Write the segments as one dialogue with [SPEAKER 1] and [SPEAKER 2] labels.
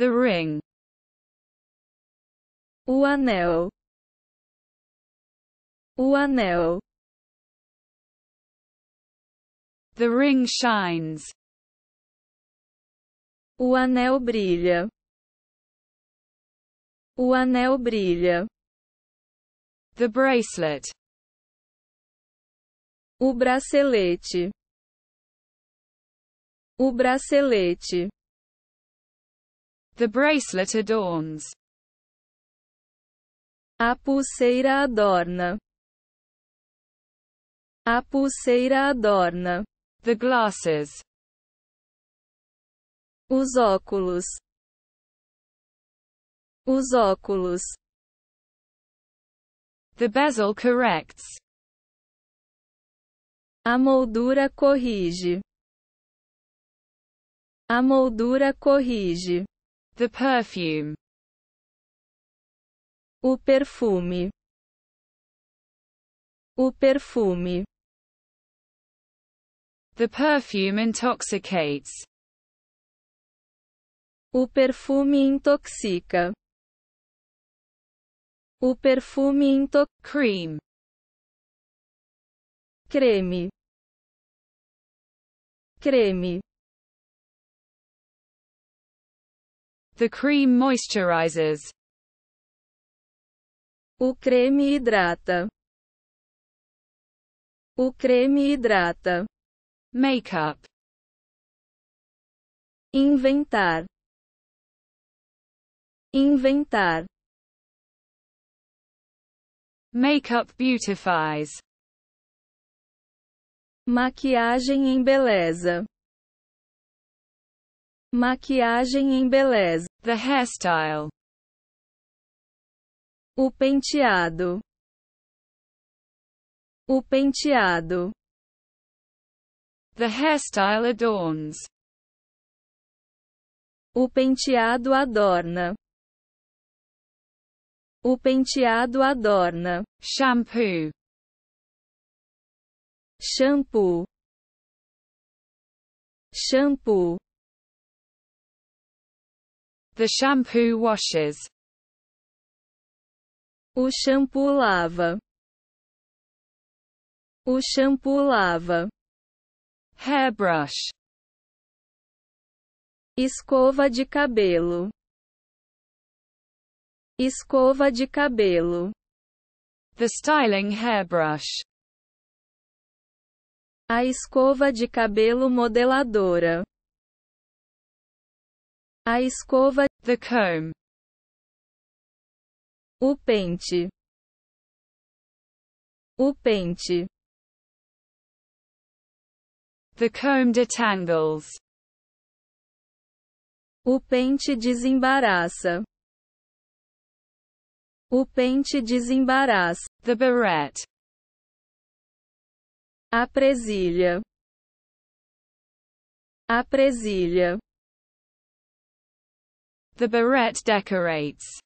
[SPEAKER 1] The ring. O anel. O anel. The ring shines. O anel brilha. O anel brilha. The bracelet. O bracelete. O bracelete. The bracelet adorns. A pulseira adorna. A pulseira adorna. The glasses. Os óculos. Os óculos. The bezel corrects. A moldura corrige. A moldura corrige. The perfume. O perfume. O perfume. The perfume intoxicates. O perfume intoxica. O perfume into cream. Creme. Creme. The cream moisturizes. O creme hidrata. O creme hidrata. Makeup. Inventar. Inventar. Makeup beautifies. Maquiagem em beleza. Maquiagem em beleza. The hairstyle. O penteado. O penteado. The hairstyle adorns. O penteado adorna. O penteado adorna. Shampoo. Shampoo. Shampoo. The shampoo washes. O shampoo lava. O shampoo lava. Hairbrush. Escova de cabelo. Escova de cabelo. The styling hairbrush. A escova de cabelo modeladora. A escova, the comb. O pente. O pente. The comb detangles. O pente desembaraça. O pente desembaraça. The barrette. A presilha. A presilha. The beret decorates.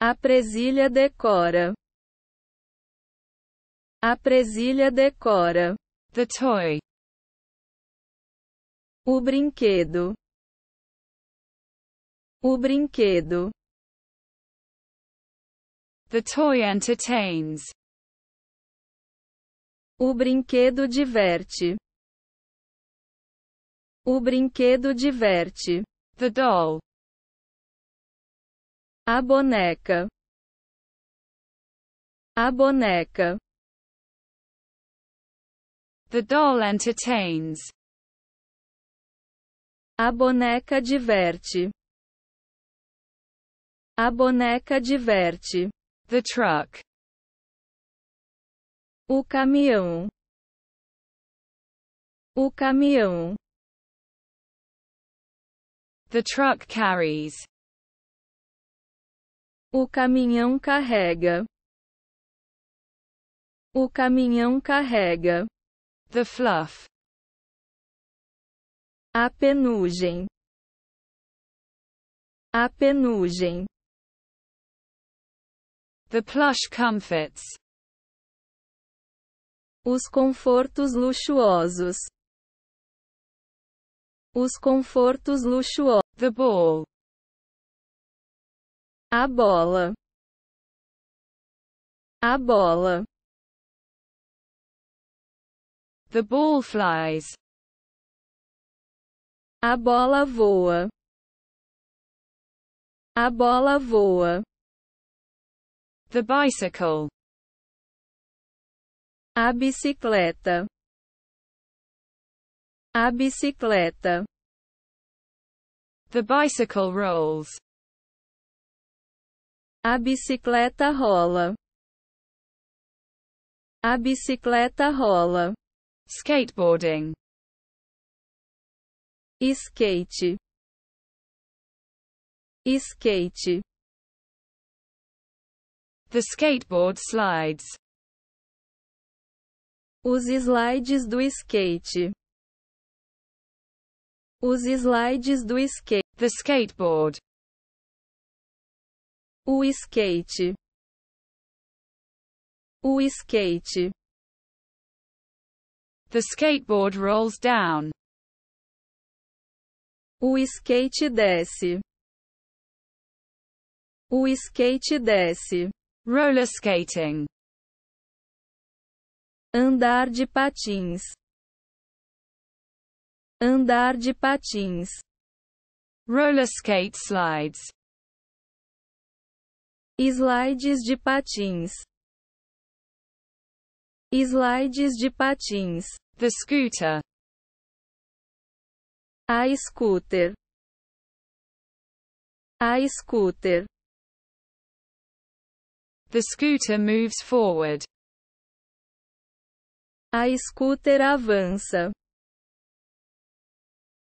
[SPEAKER 1] A presilha decora. A presilha decora. The toy. O brinquedo. O brinquedo. The toy entertains. O brinquedo diverte. O brinquedo diverte. The doll. A boneca. A boneca. The doll entertains. A boneca diverte. A boneca diverte. The truck. O caminhão. O caminhão. The truck carries. O caminhão carrega. O caminhão carrega. The fluff. A penugem. A penugem. The plush comforts. Os confortos luxuosos. Os confortos luxuosos. The ball. A bola. A bola. The ball flies. A bola voa. A bola voa. The bicycle. A bicicleta. A bicicleta. The bicycle rolls. A bicicleta rola. A bicicleta rola. Skateboarding. Skate. Skate. The skateboard slides. Os slides do skate. Os slides do skate. The skateboard. O skate. O skate. The skateboard rolls down. O skate desce. O skate desce. Roller skating. Andar de patins. Andar de patins. roller skate slides, slides de patins, slides de patins, the scooter, a scooter, a scooter. The scooter moves forward. A scooter avança.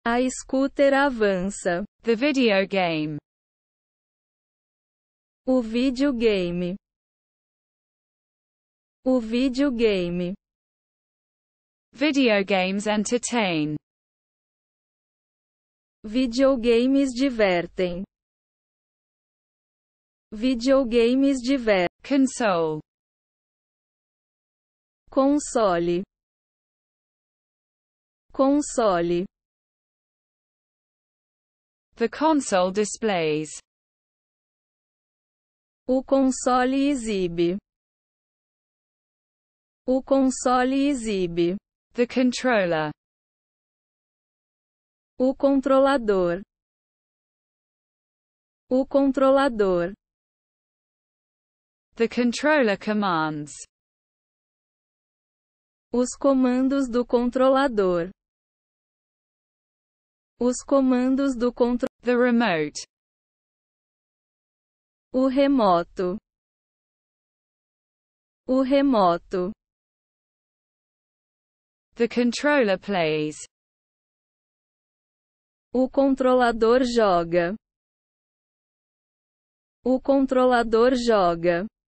[SPEAKER 1] A scooter avança. The video game. O videogame. O videogame. Video games entertain. Videogames divertem. Videogames divertem. Console. Console. Console. The console displays. O console exibe. O console exibe. The controller. O controlador. O controlador. The controller commands. Os comandos do controlador. Os comandos do controlador. The remote. O remoto. O remoto. The controller plays. O controlador joga. O controlador joga.